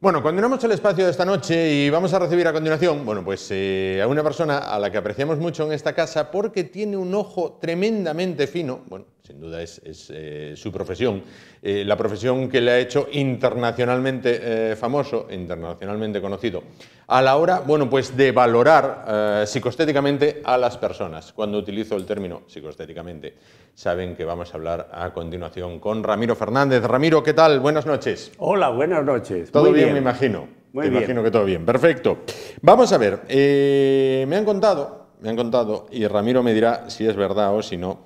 Bueno, continuamos el espacio de esta noche y vamos a recibir a continuación, bueno, pues eh, a una persona a la que apreciamos mucho en esta casa porque tiene un ojo tremendamente fino, bueno, sin duda es, eh, su profesión. Eh, la profesión que le ha hecho internacionalmente eh, famoso, internacionalmente conocido, a la hora, bueno, pues de valorar psicostéticamente a las personas. Cuando utilizo el término psicostéticamente, saben que vamos a hablar a continuación con Ramiro Fernández. Ramiro, ¿qué tal? Buenas noches. Hola, buenas noches. Todo bien, me imagino. Me imagino que todo bien. Perfecto. Vamos a ver, me han contado, me han contado, y Ramiro me dirá si es verdad o si no,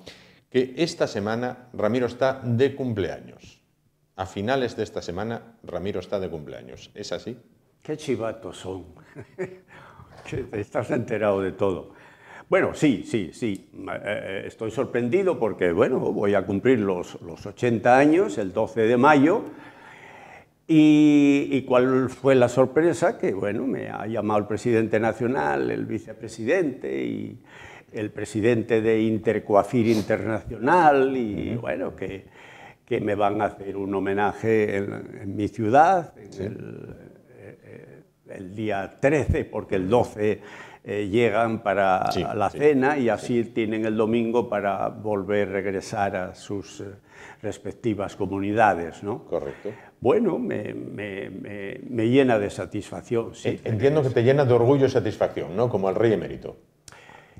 que esta semana Ramiro está de cumpleaños. A finales de esta semana Ramiro está de cumpleaños. ¿Es así? Qué chivatos son. Estás enterado de todo. Bueno, sí, sí, sí. Eh, estoy sorprendido porque, bueno, voy a cumplir los, los 80 años el 12 de mayo. Y, y, cuál fue la sorpresa? Que, bueno, me ha llamado el presidente nacional, el vicepresidente y el presidente de Intercoafir Internacional y bueno, que, que, me van a hacer un homenaje en, mi ciudad eh, el, día 13, porque el 12 eh, llegan para la cena y así tienen el domingo para volver a regresar a sus eh, respectivas comunidades. ¿no? Correcto. Bueno, me, llena de satisfacción. E, entiendo que te llena de orgullo y satisfacción, ¿no? Como al rey emérito.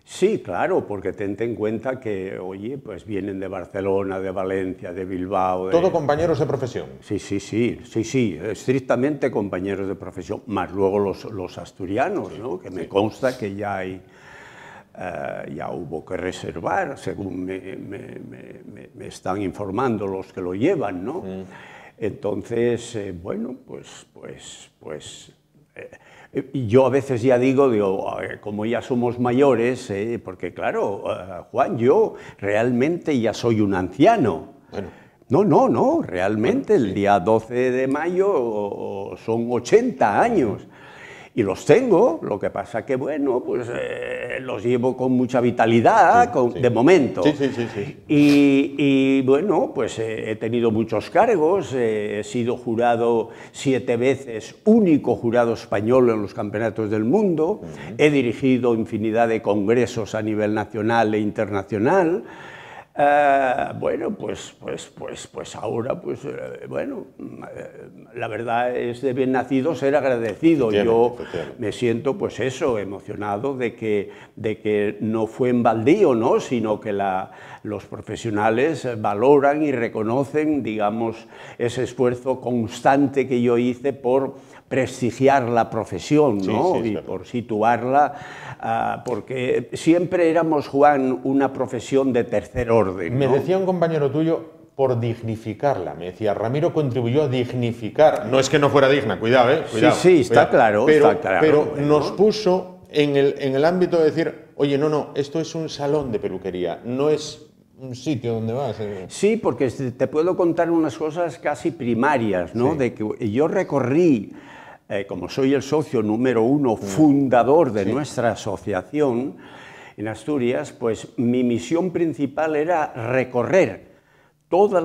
Sí, claro, porque tente en cuenta que, oye, pues vienen de Barcelona, de Valencia, de Bilbao. Todo compañeros de profesión. Sí, sí, sí, sí, sí, estrictamente compañeros de profesión, más luego los, asturianos, ¿no? Que me consta que ya hay. Eh, ya hubo que reservar, según me, me, están informando los que lo llevan, ¿no? Mm. Entonces, eh, bueno, pues, pues, pues. Eh, yo a veces ya digo, como ya somos mayores, ¿eh? porque claro, eh, Juan, yo realmente ya soy un anciano. No, no, no, realmente el día 12 de mayo son 80 años. Y los tengo, lo que pasa que, bueno, pues eh, los llevo con mucha vitalidad, de momento. Sí, sí, sí. Y, bueno, pues eh, he tenido muchos cargos, eh, he sido jurado siete veces, único jurado español en los campeonatos del mundo, he dirigido infinidad de congresos a nivel nacional e internacional. Ah, bueno, pues, pues, pues, pues ahora, pues, eh, bueno, eh, la verdad es de bien nacido ser agradecido. Yo me siento, pues eso, emocionado de que, de que no fue en baldío, ¿no? Sino que los profesionales valoran y reconocen, digamos, ese esfuerzo constante que yo hice por prestigiar la profesión, ¿no? y por situarla, ah, porque siempre éramos, Juan, una profesión de tercer orden. Me decía un compañero tuyo, por dignificarla. Me decía, Ramiro contribuyó a dignificar. No es que no fuera digna, cuidado, ¿eh? sí, sí, está claro. Pero, está claro, pero nos puso en el, en el ámbito de decir, oye, no, no, esto es un salón de peluquería, no es un sitio donde vas. Eh". Sí, porque te puedo contar unas cosas casi primarias, ¿no? De que yo recorrí eh, como soy el socio número uno mm. fundador de nuestra asociación en Asturias, pues mi misión principal era recorrer todas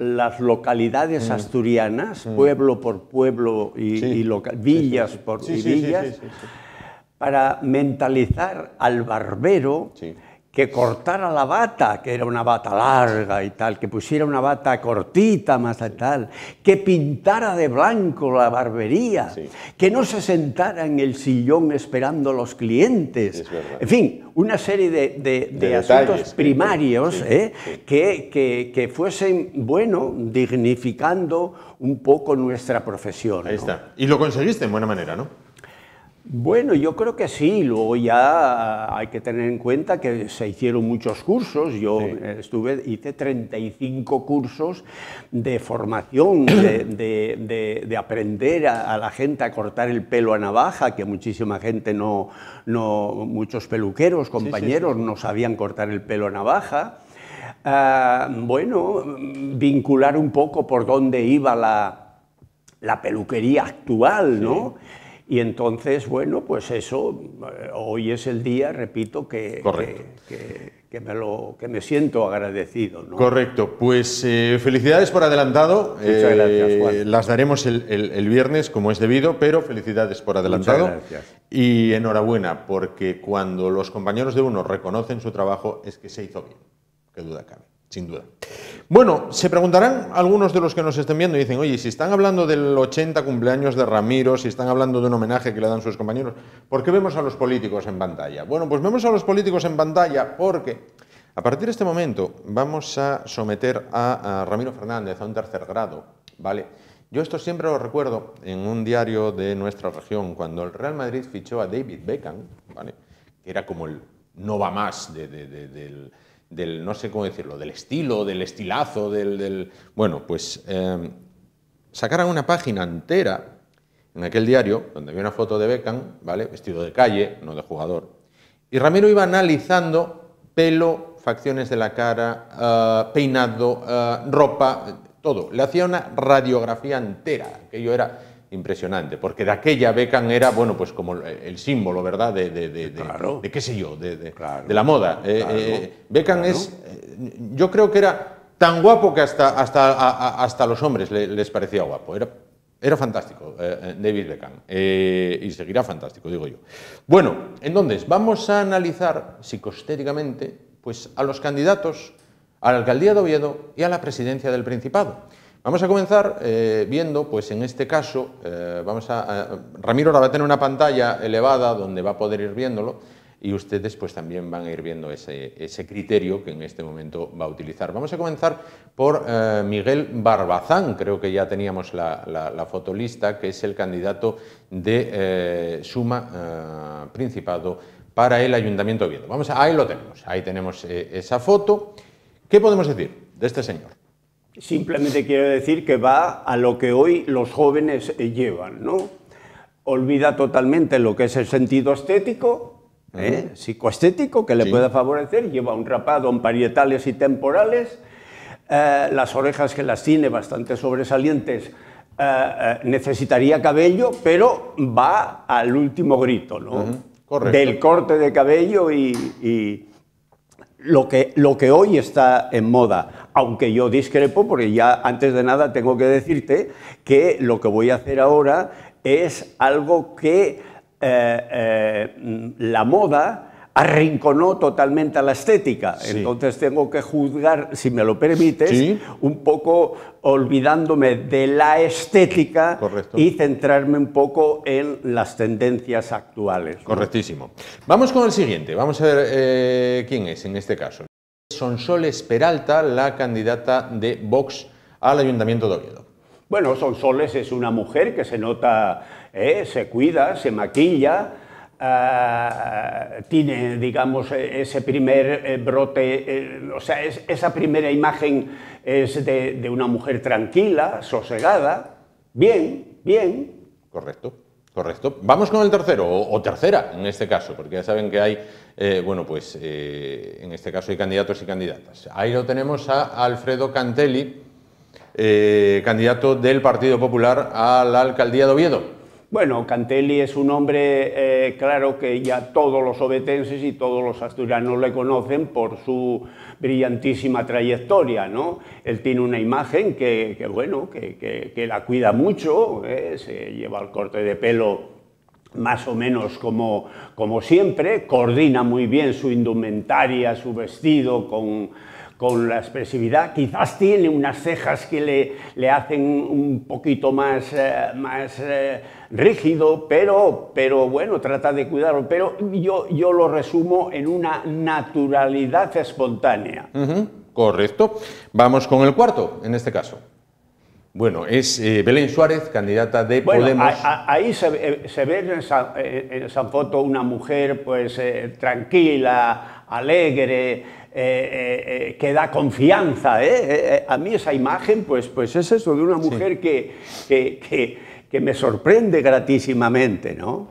las localidades mm. asturianas, mm. pueblo por pueblo y, villas por villas, para mentalizar al barbero que cortara la bata, que era una bata larga y tal, que pusiera una bata cortita más tal, que pintara de blanco la barbería, que no se sentara en el sillón esperando los clientes. En fin, una serie de, de, asuntos primarios Que, fuesen, bueno, dignificando un poco nuestra profesión. está. Y lo conseguiste en buena manera, ¿no? Bueno, yo creo que sí. Luego ya hay que tener en cuenta que se hicieron muchos cursos. Yo estuve, hice 35 cursos de formación, de, aprender a, la gente a cortar el pelo a navaja, que muchísima gente no, no muchos peluqueros, compañeros, no sabían cortar el pelo a navaja. Ah, bueno, vincular un poco por dónde iba la, peluquería actual, ¿no? Y entonces, bueno, pues eso, eh, hoy es el día, repito, que, que, que, me, lo, que me siento agradecido. ¿no? Correcto, pues eh, felicidades por adelantado. Muchas eh, gracias, Las daremos el, viernes como es debido, pero felicidades por adelantado. Y enhorabuena, porque cuando los compañeros de uno reconocen su trabajo es que se hizo bien, que duda cabe sin duda. Bueno, se preguntarán algunos de los que nos estén viendo y dicen, oye, si están hablando del 80 cumpleaños de Ramiro, si están hablando de un homenaje que le dan sus compañeros, ¿por qué vemos a los políticos en pantalla? Bueno, pues vemos a los políticos en pantalla porque a partir de este momento vamos a someter a, Ramiro Fernández a un tercer grado, ¿vale? Yo esto siempre lo recuerdo en un diario de nuestra región, cuando el Real Madrid fichó a David Beckham, ¿vale? que era como el no va más de, del del, no sé cómo decirlo, del estilo, del estilazo, del... bueno, pues eh, una página entera en aquel diario, donde había una foto de Beckham, ¿vale? Vestido de calle, no de jugador. Y Ramiro iba analizando pelo, facciones de la cara, eh, peinado, eh, ropa, todo. Le hacía una radiografía entera, que era impresionante, porque de aquella Beckham era, bueno, pues como el símbolo, ¿verdad? De, de, qué sé yo, de, la moda. Eh, eh, eh, Beckham es, yo creo que era tan guapo que hasta, hasta, hasta los hombres les, parecía guapo. Era, fantástico, David Beckham, y seguirá fantástico, digo yo. Bueno, entonces, vamos a analizar psicostéricamente pues, a los candidatos a la alcaldía de Oviedo y a la presidencia del Principado. Vamos a comenzar eh, viendo, pues en este caso, eh, vamos a, Ramiro ahora va a tener una pantalla elevada donde va a poder ir viéndolo y ustedes pues también van a ir viendo ese, ese criterio que en este momento va a utilizar. Vamos a comenzar por eh, Miguel Barbazán, creo que ya teníamos la, fotolista, que es el candidato de Suma Principado para el Ayuntamiento de Oviedo. Vamos a, ahí lo tenemos, ahí tenemos esa foto. ¿Qué podemos decir de este señor? Simplemente quiero decir que va a lo que hoy los jóvenes eh, llevan, ¿no? Olvida totalmente lo que es el sentido estético, ¿eh? psicoestético, que le pueda favorecer, lleva un rapado en parietales y temporales, eh, las orejas que las tiene bastante sobresalientes, necesitaría cabello, pero va al último grito, ¿no? Del corte de cabello y, lo que hoy está en moda aunque yo discrepo, porque ya antes de nada tengo que decirte que lo que voy a hacer ahora es algo que eh, eh, la moda arrinconó totalmente a la estética. Entonces tengo que juzgar, si me lo permites, un poco olvidándome de la estética y centrarme un poco en las tendencias actuales. Correctísimo. Vamos con el siguiente. Vamos a ver eh, quién es en este caso. Sonsoles Peralta, la candidata de Vox al Ayuntamiento de Oviedo. Bueno, Sonsoles es una mujer que se nota, eh, se cuida, se maquilla, ah, tiene, digamos, eh, ese primer eh, brote, o sea, esa primera imagen es de, una mujer tranquila, sosegada, bien, bien. Correcto. Correcto. Vamos con el tercero, o, tercera en este caso, porque ya saben que hay, eh, bueno, pues eh, en este caso hay candidatos y candidatas. Ahí lo tenemos a Alfredo Cantelli, eh, candidato del Partido Popular a la alcaldía de Oviedo. Bueno, Cantelli es un hombre, eh, claro que ya todos los obetenses y todos los asturianos le conocen por su brillantísima trayectoria, ¿no? Él tiene una imagen que, bueno, que, la cuida mucho, ¿eh? se lleva el corte de pelo más o menos como, como siempre, coordina muy bien su indumentaria, su vestido con con la expresividad, quizás tiene unas cejas que le, hacen un poquito más, eh, más eh, rígido, pero, pero bueno, trata de cuidarlo. Pero yo, yo lo resumo en una naturalidad espontánea. Correcto. Vamos con el cuarto, en este caso. Bueno, es eh, Belén Suárez, candidata de Podemos. ahí se, ve en esa, en foto una mujer pues tranquila, alegre, eh, eh, eh, que da confianza. a mí esa imagen, pues, pues es eso, de una mujer que, que, me sorprende gratísimamente. ¿no?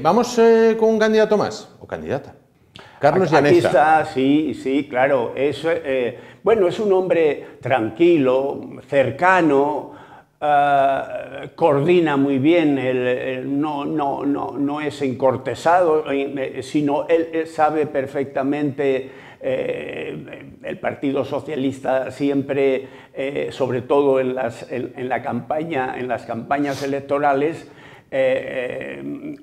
Vamos con un candidato más, o candidata. Carlos Llaneza. sí, sí, claro. bueno, es un hombre tranquilo, cercano, eh, coordina muy bien, no, no, no, es encortesado, eh, eh, sino él, sabe perfectamente, el Partido Socialista siempre, sobre todo en, las, la campaña, en las campañas electorales,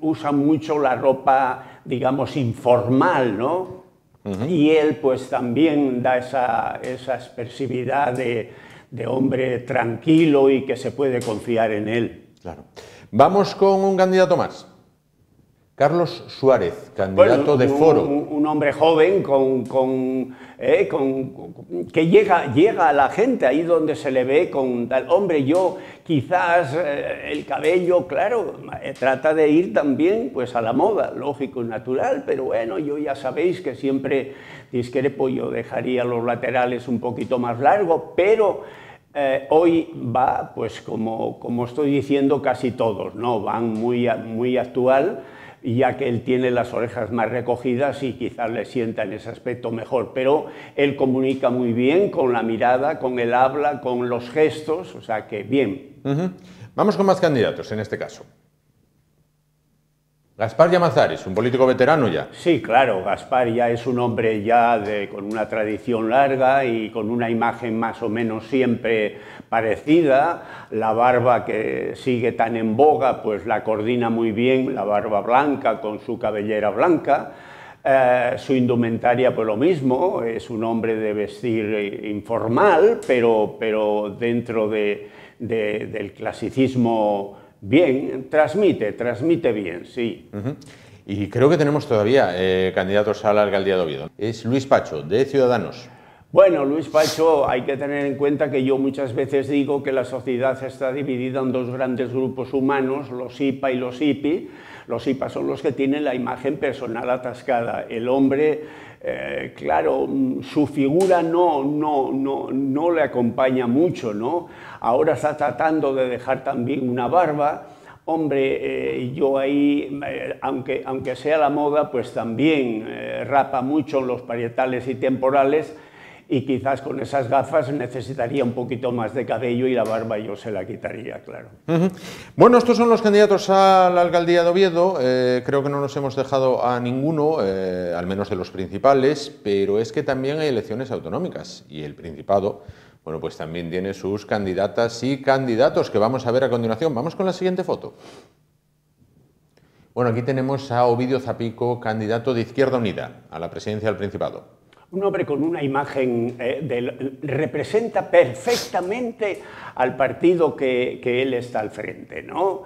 usa mucho la ropa, digamos, informal, ¿no? Y él pues también da esa, esa expresividad de de hombre tranquilo y que se puede confiar en él. Claro. Vamos con un candidato más. Carlos Suárez, candidato de Foro. Un, hombre joven eh, con, que llega, llega a la gente ahí donde se le ve con tal. Hombre, yo quizás eh, el cabello, claro, eh, trata de ir también pues, a la moda, lógico y natural, pero bueno, yo ya sabéis que siempre discrepo, yo dejaría los laterales un poquito más largos, pero eh, hoy va, pues como, como, estoy diciendo, casi todos, ¿no? Van muy, muy actual, ya que él tiene las orejas más recogidas y quizás le sienta en ese aspecto mejor, pero él comunica muy bien con la mirada, con el habla, con los gestos, o sea que bien. Vamos con más candidatos en este caso. Gaspar Llamazares, un político veterano ya. Sí, claro, Gaspar ya es un hombre ya con una tradición larga y con una imagen más o menos siempre parecida. La barba que sigue tan en boga, pues la coordina muy bien, la barba blanca con su cabellera blanca. Eh, su indumentaria, pues lo mismo, es un hombre de vestir informal, pero, pero dentro del clasicismo Bien, transmite, transmite bien, sí. Y creo que tenemos todavía eh, candidatos a la alcaldía de Oviedo. Es Luis Pacho, de Ciudadanos. Bueno, Luis Pacho, hay que tener en cuenta que yo muchas veces digo que la sociedad está dividida en dos grandes grupos humanos, los IPA y los IPI. Los IPA son los que tienen la imagen personal atascada. El hombre, eh, claro, mm, su figura no, no, no, no le acompaña mucho, ¿no? Ahora está tratando de dejar también una barba hombre, eh, yo ahí, eh, aunque, aunque sea la moda, pues también rapa mucho los parietales y temporales, y quizás con esas gafas necesitaría un poquito más de cabello y la barba yo se la quitaría, claro. Bueno, estos son los candidatos a la alcaldía de Oviedo. Eh, creo que no nos hemos dejado a ninguno, eh, al menos de los principales, pero es que también hay elecciones autonómicas y el Principado, bueno, pues también tiene sus candidatas y candidatos que vamos a ver a continuación. Vamos con la siguiente foto. Bueno, aquí tenemos a Ovidio Zapico, candidato de Izquierda Unida a la presidencia del Principado un hombre con una imagen eh, representa perfectamente al partido que, él está al frente, ¿no?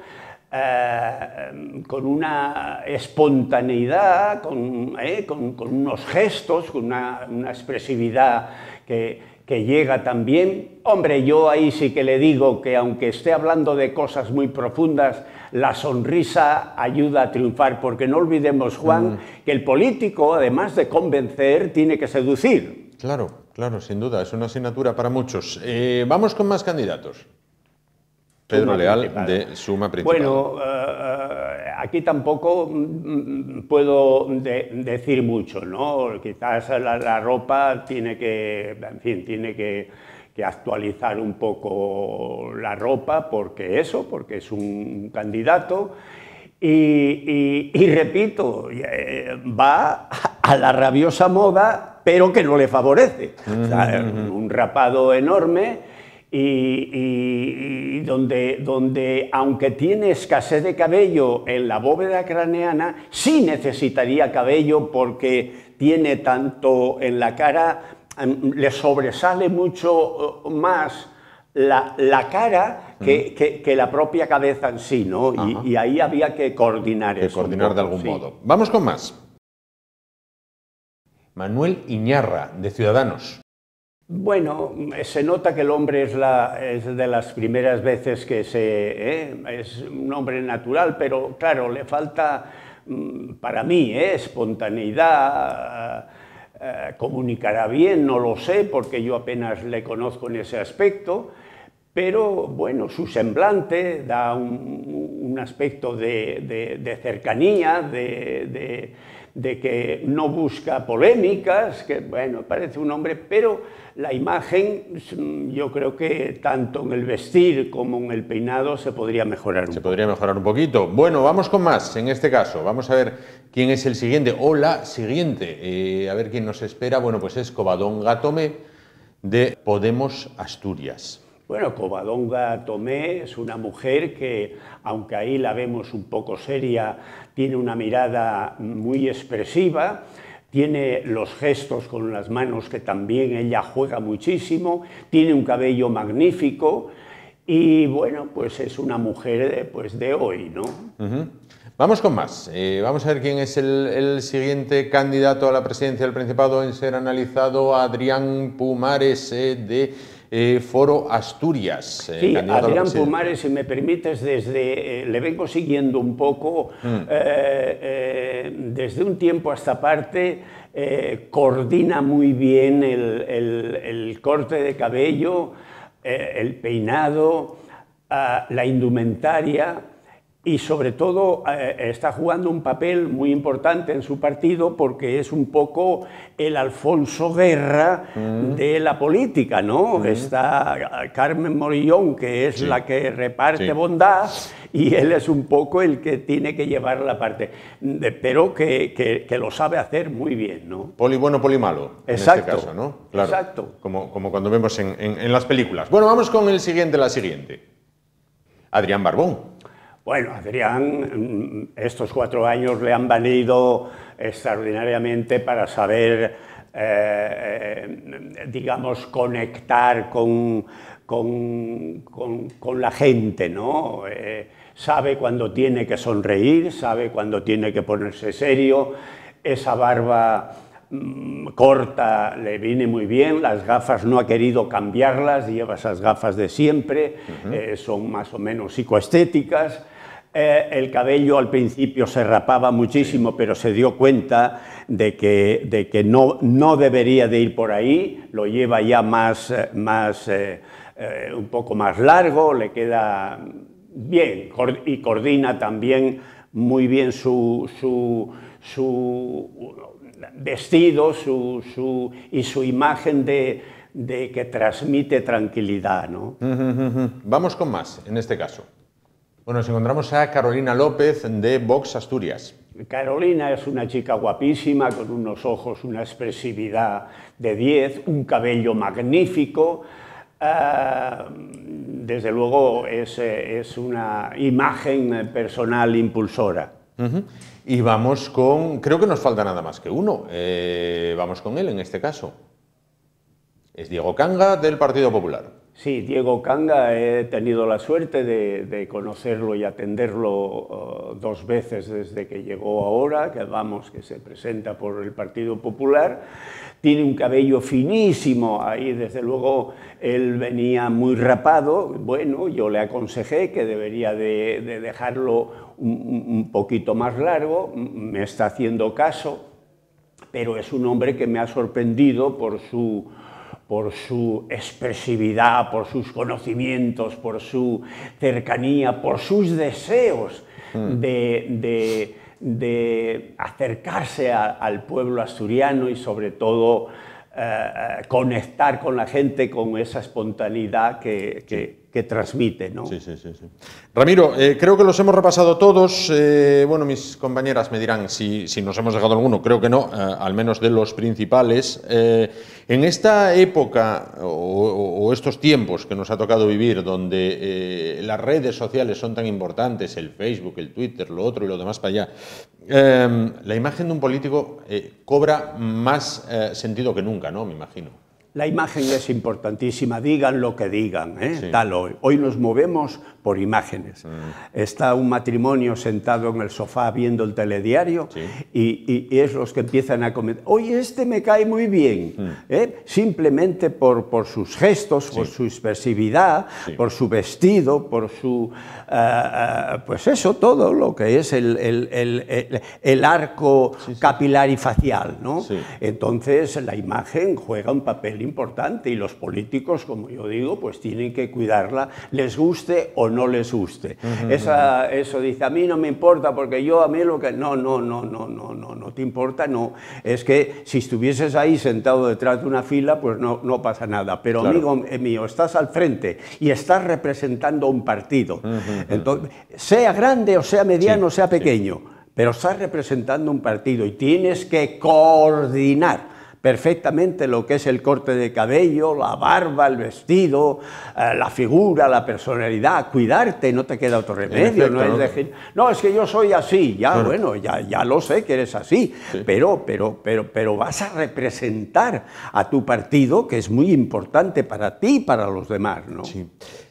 Eh, con una espontaneidad, eh, con, unos gestos, con una, una expresividad que, que llega también. Hombre, yo ahí sí que le digo que aunque esté hablando de cosas muy profundas, la sonrisa ayuda a triunfar, porque no olvidemos, Juan, mm. que el político, además de convencer, tiene que seducir. Claro, claro, sin duda, es una asignatura para muchos. Eh, vamos con más candidatos. Pedro Leal, de Suma Principal. Bueno, eh, eh, aquí tampoco mm, mm, puedo decir mucho, ¿no? Quizás la, ropa tiene que, fin, tiene que, actualizar un poco la ropa, porque eso, porque es un candidato. Y, repito, eh, va a la rabiosa moda, pero que no le favorece. un rapado enorme y, donde, aunque tiene escasez de cabello en la bóveda craneana, sí necesitaría cabello porque tiene tanto en la cara, mm, le sobresale mucho uh, más la, cara que, la propia cabeza en sí, ¿no? Y, ahí había que coordinar coordinar de algún modo. Vamos con más. Manuel Iñarra, de Ciudadanos. Bueno, se nota que el hombre es, de las primeras veces que se... ¿eh? es un hombre natural, pero claro, le falta, mm, para mí, ¿eh? espontaneidad, eh, comunicará bien, no lo sé, porque yo apenas le conozco en ese aspecto, pero bueno, su semblante da un, aspecto de, cercanía, de, de que no busca polémicas, que bueno, parece un hombre, pero la imagen, mm, yo creo que tanto en el vestir como en el peinado se podría mejorar. Un se podría mejorar un poquito. Bueno, vamos con más en este caso. Vamos a ver quién es el siguiente o la siguiente. Eh, a ver quién nos espera. Bueno, pues es Covadonga Tomé de Podemos Asturias. Bueno, Covadonga Tomé es una mujer que, aunque ahí la vemos un poco seria, tiene una mirada muy expresiva tiene los gestos con las manos que también ella juega muchísimo, tiene un cabello magnífico y bueno, pues es una mujer pues, de hoy, ¿no? Vamos con más. Eh, vamos a ver quién es el, siguiente candidato a la presidencia del Principado en ser analizado, Adrián Pumares eh, de... Eh, Foro Asturias. Eh, sí, Adrián Pumares, si me permites, desde, eh, le vengo siguiendo un poco mm. desde un tiempo hasta parte. coordina muy bien el corte de cabello, el peinado, ah, la indumentaria y sobre todo eh, está jugando un papel muy importante en su partido porque es un poco el Alfonso Guerra de la política, ¿no? Está ah, Carmen Morillón, que es la que reparte bondad, y él es un poco el que tiene que llevar la parte, pero que, lo sabe hacer muy bien, ¿no? Poli bueno, poli malo, Exacto. en este caso, ¿no? Exacto. Como, como cuando vemos en, en las películas. Bueno, vamos con el siguiente, la siguiente. Adrián Barbón. Bueno, Adrián, estos cuatro años le han valido extraordinariamente para saber, eh, eh, digamos, conectar con, la gente, ¿no? Eh, sabe cuando tiene que sonreír, sabe cuando tiene que ponerse serio, esa barba mm, corta le viene muy bien, las gafas no ha querido cambiarlas, lleva esas gafas de siempre, son más o menos psicoestéticas, eh, el cabello al principio se rapaba muchísimo, pero se dio cuenta de que, de que no, no, debería de ir por ahí, lo lleva ya más, eh, más eh, un poco más largo, le queda bien y coordina también muy bien su, su, su vestido su, y su imagen de, que transmite tranquilidad. Vamos con más en este caso. Bueno, nos encontramos a Carolina López de Vox Asturias. Carolina es una chica guapísima, con unos ojos, una expresividad de 10, un cabello magnífico. Ah, desde luego es, una imagen personal impulsora. Y vamos con, creo que nos falta nada más que uno, eh, vamos con él en este caso. Es Diego Canga del Partido Popular. Sí, Diego Canga, he tenido la suerte de, conocerlo y atenderlo oh, dos veces desde que llegó ahora, que vamos, que se presenta por el Partido Popular. Tiene un cabello finísimo, ahí desde luego él venía muy rapado. Bueno, yo le aconsejé que debería de, dejarlo un poquito más largo, me está haciendo caso, pero es un hombre que me ha sorprendido por su por su expresividad, por sus conocimientos, por su cercanía, por sus deseos mm. de, acercarse al pueblo asturiano y sobre todo eh, eh, conectar con la gente con esa espontaneidad que transmite. Ramiro, eh, creo que los hemos repasado todos. Eh, bueno, mis compañeras me dirán si, nos hemos dejado alguno, creo que no, eh, al menos de los principales. en esta época o, o, estos tiempos que nos ha tocado vivir, donde las redes sociales son tan importantes, el Facebook, el Twitter, lo otro y lo demás para allá, la imagen de un político cobra más sentido que nunca, ¿no? Me imagino. La imagen es importantísima, digan lo que digan, ¿eh? tal hoy. Hoy nos movemos por imágenes. Está un matrimonio sentado en el sofá viendo el telediario y, es los que empiezan a comentar, oye, este me cae muy bien, mm. ¿eh? simplemente por, por sus gestos, por su expresividad, por su vestido, por su... Ah, ah, pues eso, todo lo que es el, arco capilar y facial. ¿no? Entonces la imagen juega un papel importante y los políticos, como yo digo, pues tienen que cuidarla, les guste o no les guste. Eso dice, a mí no me importa porque yo a mí lo que... No, no, no, no, no, no, no te importa, no. Es que si estuvieses ahí sentado detrás de una fila, pues no, no pasa nada. Pero amigo mío, estás al frente y estás representando un partido. Entonces, sea grande o sea mediano, sea pequeño. pero estás representando un partido y tienes que coordinar perfectamente lo que es el corte de cabello, la barba, el vestido, eh, la figura, la personalidad, cuidarte, no te queda otro remedio. no, es no, es que yo soy así, ya bueno, ya, ya lo sé que eres así, pero, pero, pero, pero vas a representar a tu partido, que es muy importante para ti y para los demás. ¿no?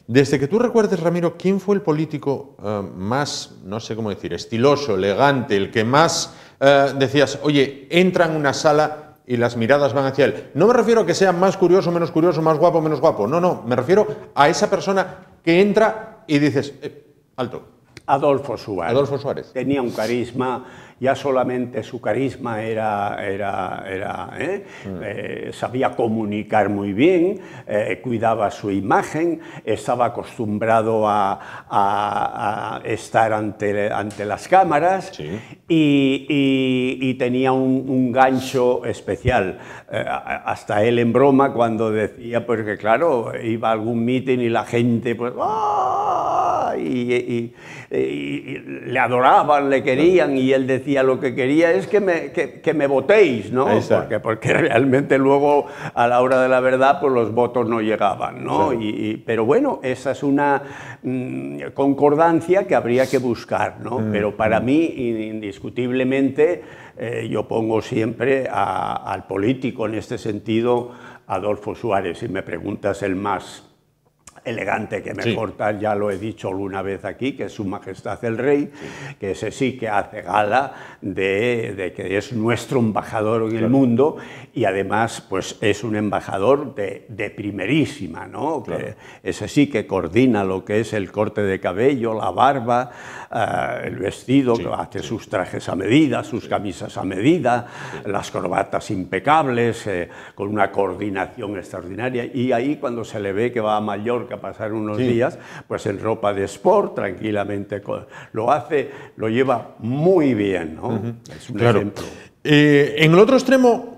Desde que tú recuerdes, Ramiro, ¿quién fue el político eh, más, no sé cómo decir, estiloso, elegante, el que más eh, decías, oye, entra en una sala y las miradas van hacia él. No me refiero a que sea más curioso, menos curioso, más guapo, menos guapo. No, no, me refiero a esa persona que entra y dices, eh, alto. Adolfo Suárez. Adolfo Suárez. Tenía un carisma ya solamente su carisma era, era, ¿eh? Mm. Eh, sabía comunicar muy bien, eh, cuidaba su imagen, estaba acostumbrado a, estar ante, ante las cámaras y, tenía un, gancho especial. hasta él en broma cuando decía, porque claro, iba a algún mitin y la gente, pues, ¡ah! y le adoraban, le querían y él decía, lo que quería es que me, que, votéis, Porque, realmente luego a la hora de la verdad pues los votos no llegaban, Y, pero bueno, esa es una mm, concordancia que habría que buscar, mm, Pero para mm. mí, indiscutiblemente, eh, yo pongo siempre al político en este sentido, Adolfo Suárez, si me preguntas el más elegante que mejor sí. tal, ya lo he dicho alguna vez aquí, que es Su Majestad el Rey, que ese sí que hace gala de, que es nuestro embajador en el mundo y además pues es un embajador de, de primerísima, ¿no? ese sí que coordina lo que es el corte de cabello, la barba, ah, el vestido, que hace sus trajes a medida, sus camisas a medida, las corbatas impecables, eh, con una coordinación extraordinaria y ahí cuando se le ve que va a Mallorca pasar unos días, pues en ropa de sport, tranquilamente lo hace, lo lleva muy bien. ¿no? Es un ejemplo. Eh, en el otro extremo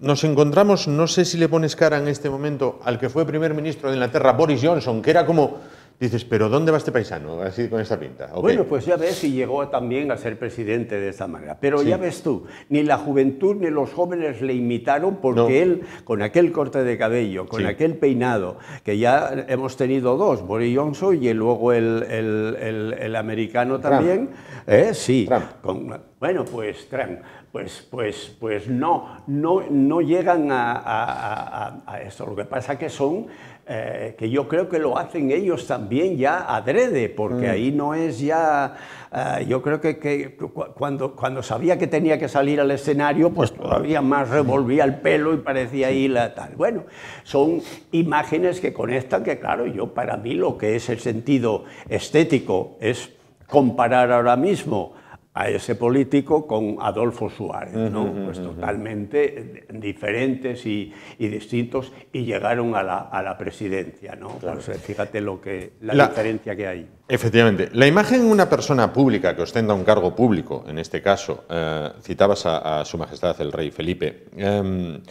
nos encontramos, no sé si le pones cara en este momento, al que fue primer ministro de Inglaterra, Boris Johnson, que era como Dices, pero ¿dónde va este paisano así con esta pinta? Bueno, pues ya ves, y llegó también a ser presidente de esta manera. Pero ya ves tú, ni la juventud ni los jóvenes le imitaron porque él, con aquel corte de cabello, con aquel peinado, que ya hemos tenido dos, Boris Johnson y luego el, americano también, ¿eh? sí, Con, bueno, pues Trump. Pues, pues, pues, no, no, llegan a, esto. Lo que pasa es que son, eh, que yo creo que lo hacen ellos también ya adrede, porque mm. ahí no es ya, eh, yo creo que, cuando, cuando sabía que tenía que salir al escenario, pues todavía más revolvía el pelo y parecía ir la tal. Bueno, son imágenes que conectan, que claro, yo para mí lo que es el sentido estético es comparar ahora mismo a ese político con Adolfo Suárez, ¿no? pues totalmente eh, diferentes y, distintos y llegaron a la, presidencia, ¿no? Pues, eh, fíjate lo que, la, diferencia que hay. Efectivamente, la imagen de una persona pública que ostenta un cargo público, en este caso, eh, citabas a, Su Majestad el Rey Felipe, em,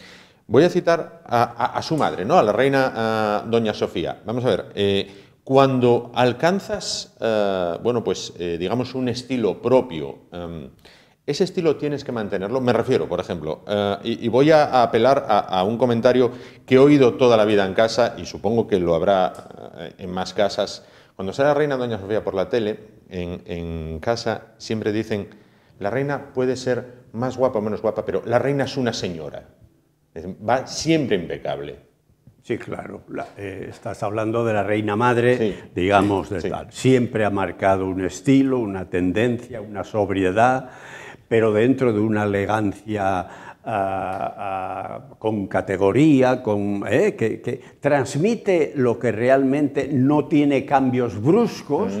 voy a citar a, su madre, ¿no? A la reina Doña Sofía. Vamos a ver. Cuando alcanzas, eh, bueno, pues eh, digamos un estilo propio, em, ese estilo tienes que mantenerlo. Me refiero, por ejemplo, eh, y, voy a, apelar a, un comentario que he oído toda la vida en casa y supongo que lo habrá en más casas. Cuando sale la reina Doña Sofía por la tele, en casa siempre dicen, la reina puede ser más guapa o menos guapa, pero la reina es una señora. Va siempre impecable. Sí, claro. Eh, estás hablando de la reina madre, digamos, de tal. Siempre ha marcado un estilo, una tendencia, una sobriedad, pero dentro de una elegancia ah, ah, con categoría, con, eh, que, transmite lo que realmente no tiene cambios bruscos,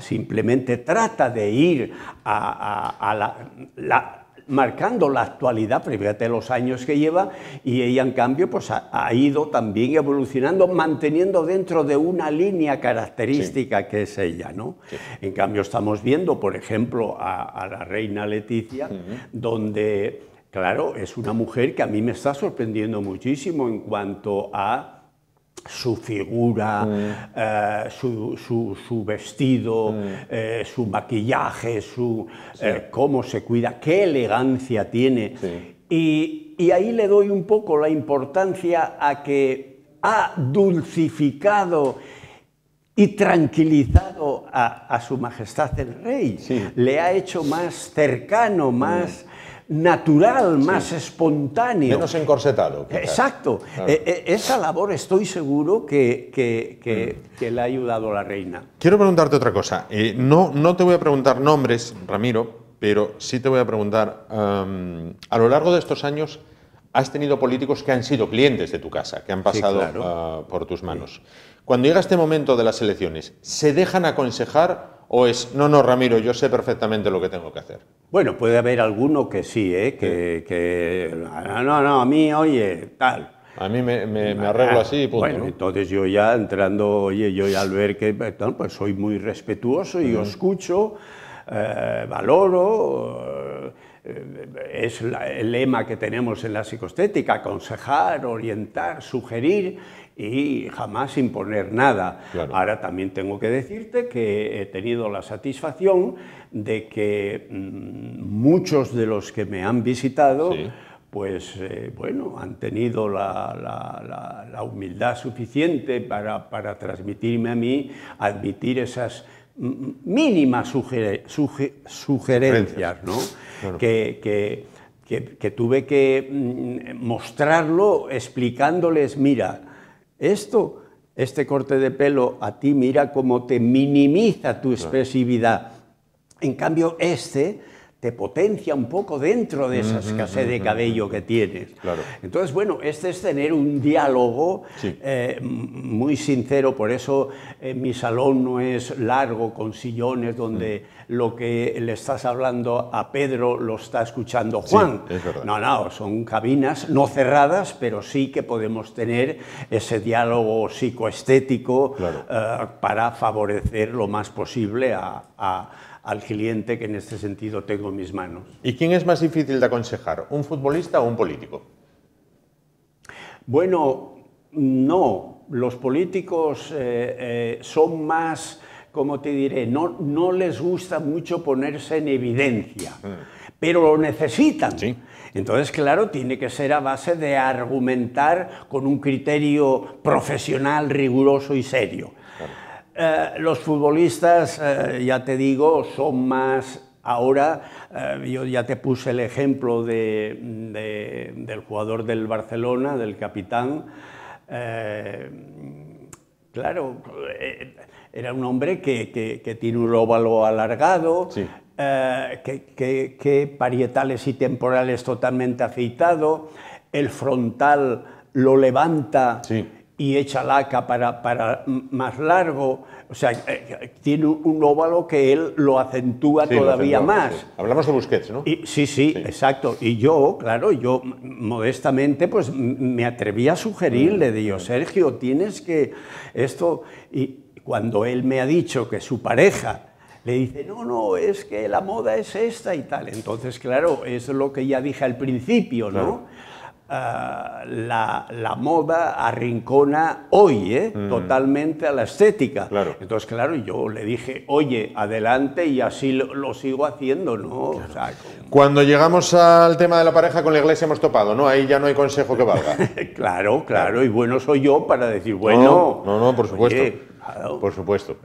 simplemente trata de ir a, la marcando la actualidad, pero fíjate los años que lleva, y ella en cambio pues ha, ido también evolucionando, manteniendo dentro de una línea característica que es ella. ¿no? En cambio estamos viendo, por ejemplo, a, la reina Leticia, donde, claro, es una mujer que a mí me está sorprendiendo muchísimo en cuanto a su figura, mm. eh, su, vestido, mm. eh, su maquillaje, su, eh, cómo se cuida, qué elegancia tiene. Y, ahí le doy un poco la importancia a que ha dulcificado y tranquilizado a, su Majestad el Rey. Le ha hecho más cercano, más... Mm natural, más espontáneo. Menos encorsetado. Exacto. Eh, eh, esa labor estoy seguro que, le mm. ha ayudado la reina. Quiero preguntarte otra cosa. Eh, no, no te voy a preguntar nombres, Ramiro, pero sí te voy a preguntar, a lo largo de estos años, has tenido políticos que han sido clientes de tu casa, que han pasado ah, por tus manos. Cuando llega este momento de las elecciones, ¿se dejan aconsejar o es, no, no, Ramiro, yo sé perfectamente lo que tengo que hacer? Bueno, puede haber alguno que sí, ¿eh? que, que no, no, a mí, oye, tal. A mí me, ah, arreglo así y punto. Bueno, entonces yo ya entrando, oye, yo ya al ver que pues soy muy respetuoso y os escucho, eh, valoro. Eh, es el lema que tenemos en la psicostética, aconsejar, orientar, sugerir y jamás imponer nada. Ahora también tengo que decirte que he tenido la satisfacción de que mm, muchos de los que me han visitado pues eh, bueno, han tenido la, humildad suficiente para, transmitirme a mí, admitir esas mm, mínimas sugerencias, que, que tuve que mm, mostrarlo explicándoles, mira, esto este corte de pelo a ti mira cómo te minimiza tu expresividad. En cambio, este te potencia un poco dentro de esa escasez de cabello que tienes. Entonces, bueno, este es tener un diálogo eh, muy sincero, por eso eh, mi salón no es largo, con sillones donde mm. lo que le estás hablando a Pedro lo está escuchando Juan. no, no, son cabinas no cerradas, pero sí que podemos tener ese diálogo psicoestético eh, para favorecer lo más posible a al cliente que en este sentido tengo en mis manos. ¿Y quién es más difícil de aconsejar, un futbolista o un político? Bueno, no, los políticos eh, eh, son más, como te diré, no, les gusta mucho ponerse en evidencia, mm. pero lo necesitan. Entonces, claro, tiene que ser a base de argumentar con un criterio profesional, riguroso y serio. Eh, los futbolistas, eh, ya te digo, son más ahora. Eh, yo ya te puse el ejemplo del jugador del Barcelona, del capitán. claro, era un hombre que, tiene un óvalo alargado, que, parietales y temporales totalmente aceitado, el frontal lo levanta y echa laca para, para más largo. O sea, eh, tiene un óvalo que él lo acentúa todavía más. Hablamos de Busquets, ¿no? sí, sí, exacto. Y yo, claro, yo modestamente pues me atreví a sugerirle, mm. digo, Sergio, tienes que esto... Y cuando él me ha dicho que su pareja le dice, no, no, es que la moda es esta y tal. Entonces, claro, es lo que ya dije al principio, ¿no? Ah, la, moda arrincona hoy ¿eh? mm. totalmente a la estética. Entonces, claro, yo le dije, oye, adelante y así lo, sigo haciendo, ¿no? Cuando llegamos al tema de la pareja con la iglesia hemos topado, ¿no? Ahí ya no hay consejo que valga. claro, claro, y bueno soy yo para decir, bueno... No, no, por supuesto. por supuesto.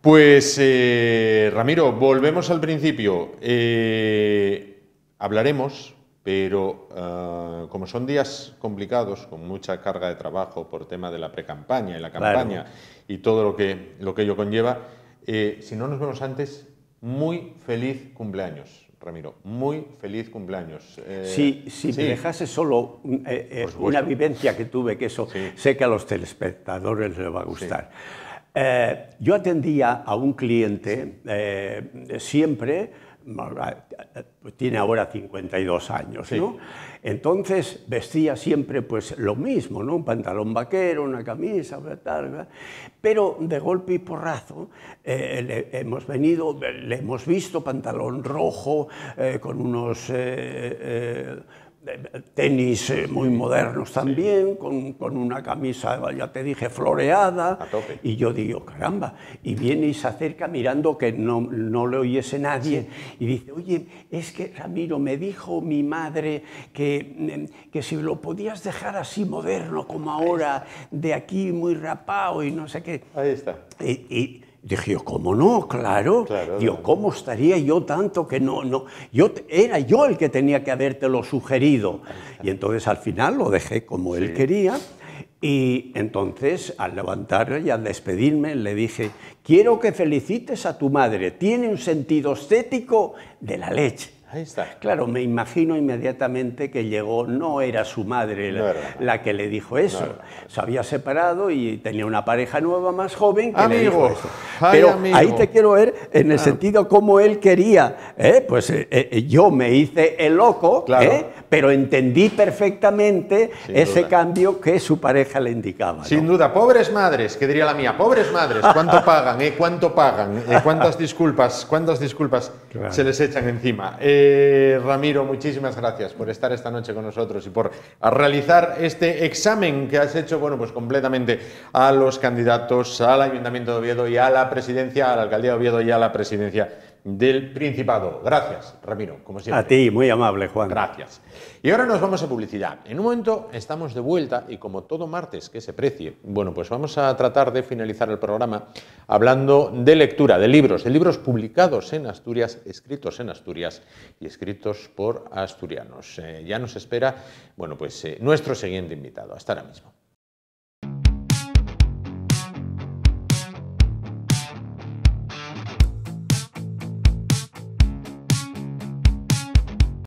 Pues, eh, Ramiro, volvemos al principio. Eh, hablaremos pero ah, como son días complicados, con mucha carga de trabajo por tema de la precampaña y la campaña y todo lo que, lo que ello conlleva, eh, si no nos vemos antes, muy feliz cumpleaños. Ramiro, muy feliz cumpleaños. Eh, si me dejase solo eh, una vivencia que tuve, que eso sé que a los telespectadores les va a gustar. yo atendía a un cliente siempre pues tiene ahora 52 años, Entonces vestía siempre pues lo mismo, Un pantalón vaquero, una camisa, Pero de golpe y porrazo eh, le hemos venido, le hemos visto pantalón rojo eh, con unos... Eh, tenis eh, muy modernos también, con, una camisa, ya te dije, floreada. Y yo digo, caramba, y viene y se acerca mirando que no, le oyese nadie y dice, oye, es que Ramiro, me dijo mi madre que, mm, que si lo podías dejar así moderno como ahora, de aquí muy rapado y no sé qué. Ahí está. y Dije yo, ¿cómo no? Claro. ¿cómo estaría yo tanto que no, no? Yo, era yo el que tenía que habértelo sugerido. Y entonces al final lo dejé como él quería. Y entonces, al levantarme y al despedirme, le dije, quiero que felicites a tu madre, tiene un sentido estético de la leche. Claro, me imagino inmediatamente que llegó, no era su madre la, que le dijo eso. Se había separado y tenía una pareja nueva más joven que le dijo eso. Pero ahí te quiero ver en el ah. sentido como él quería. ¿eh? Pues eh, eh, yo me hice el loco. Claro pero entendí perfectamente ese cambio que su pareja le indicaba. Sin duda, pobres madres, que diría la mía, pobres madres, ¿cuánto pagan? Eh? ¿Cuánto pagan? Eh, ¿Cuántas disculpas, cuántas disculpas se les echan encima? Eh, Ramiro, muchísimas gracias por estar esta noche con nosotros y por realizar este examen que has hecho, bueno, pues completamente a los candidatos al Ayuntamiento de Oviedo y a la presidencia, a la Alcaldía de Oviedo y a la presidencia del Principado. Gracias, Ramiro, como siempre. A ti, muy amable, Juan. Gracias. Y ahora nos vamos a publicidad. En un momento estamos de vuelta y como todo martes que se precie, bueno, pues vamos a tratar de finalizar el programa hablando de lectura, de libros, de libros publicados en Asturias, escritos en Asturias y escritos por asturianos. Eh, ya nos espera, bueno, pues eh, nuestro siguiente invitado. Hasta ahora mismo.